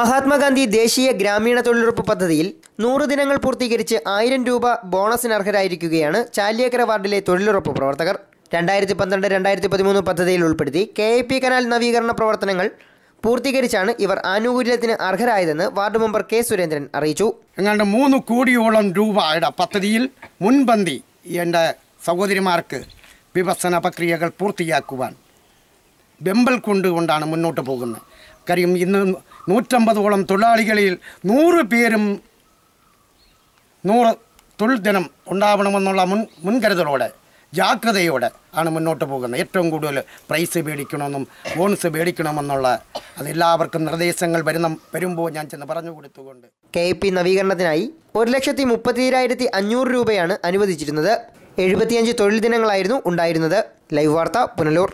മഹാത്മാഗാന്ധി ദേശീയ ഗ്രാമീണ തൊഴിലുറപ്പ് പദ്ധതിയിൽ നൂറ് ദിനങ്ങൾ പൂർത്തീകരിച്ച് ആയിരം രൂപ ബോണസിന് അർഹരായിരിക്കുകയാണ് ചാലിയേക്കര വാർഡിലെ തൊഴിലുറപ്പ് പ്രവർത്തകർ രണ്ടായിരത്തി പന്ത്രണ്ട് രണ്ടായിരത്തി പതിമൂന്ന് പദ്ധതിയിൽ ഉൾപ്പെടുത്തി കെ എ പി കനാൽ നവീകരണ പ്രവർത്തനങ്ങൾ പൂർത്തീകരിച്ചാണ് ഇവർ ആനുകൂല്യത്തിന് അർഹരായതെന്ന് വാർഡ് മെമ്പർ കെ സുരേന്ദ്രൻ അറിയിച്ചു എങ്ങാണ്ട് മൂന്ന് കോടിയോളം രൂപയുടെ പദ്ധതിയിൽ മുൻപന്തി എൻ്റെ സഹോദരിമാർക്ക് വിവസന പ്രക്രിയകൾ പൂർത്തിയാക്കുവാൻ വെമ്പൽ കൊണ്ട് കൊണ്ടാണ് മുന്നോട്ട് പോകുന്നത് കാര്യം ഇന്ന് നൂറ്റമ്പതോളം തൊഴിലാളികളിൽ നൂറ് പേരും നൂറ് തൊഴിൽ ദിനം ഉണ്ടാവണമെന്നുള്ള മുൻ മുൻകരുതലോടെ ജാഗ്രതയോടെ ആണ് മുന്നോട്ട് പോകുന്നത് ഏറ്റവും കൂടുതൽ പ്രൈസ് മേടിക്കണമെന്നും ബോണസ് മേടിക്കണമെന്നുള്ള അതെല്ലാവർക്കും നിർദ്ദേശങ്ങൾ വരുന്ന വരുമ്പോൾ ഞാൻ ചെന്ന് പറഞ്ഞു കൊടുത്തുകൊണ്ട് കെ പി നവീകരണത്തിനായി ഒരു ലക്ഷത്തി മുപ്പത്തിരായിരത്തി അഞ്ഞൂറ് രൂപയാണ് അനുവദിച്ചിരുന്നത് എഴുപത്തിയഞ്ച് തൊഴിൽ ദിനങ്ങളായിരുന്നു ഉണ്ടായിരുന്നത് ലൈവ് വാർത്ത പുനലൂർ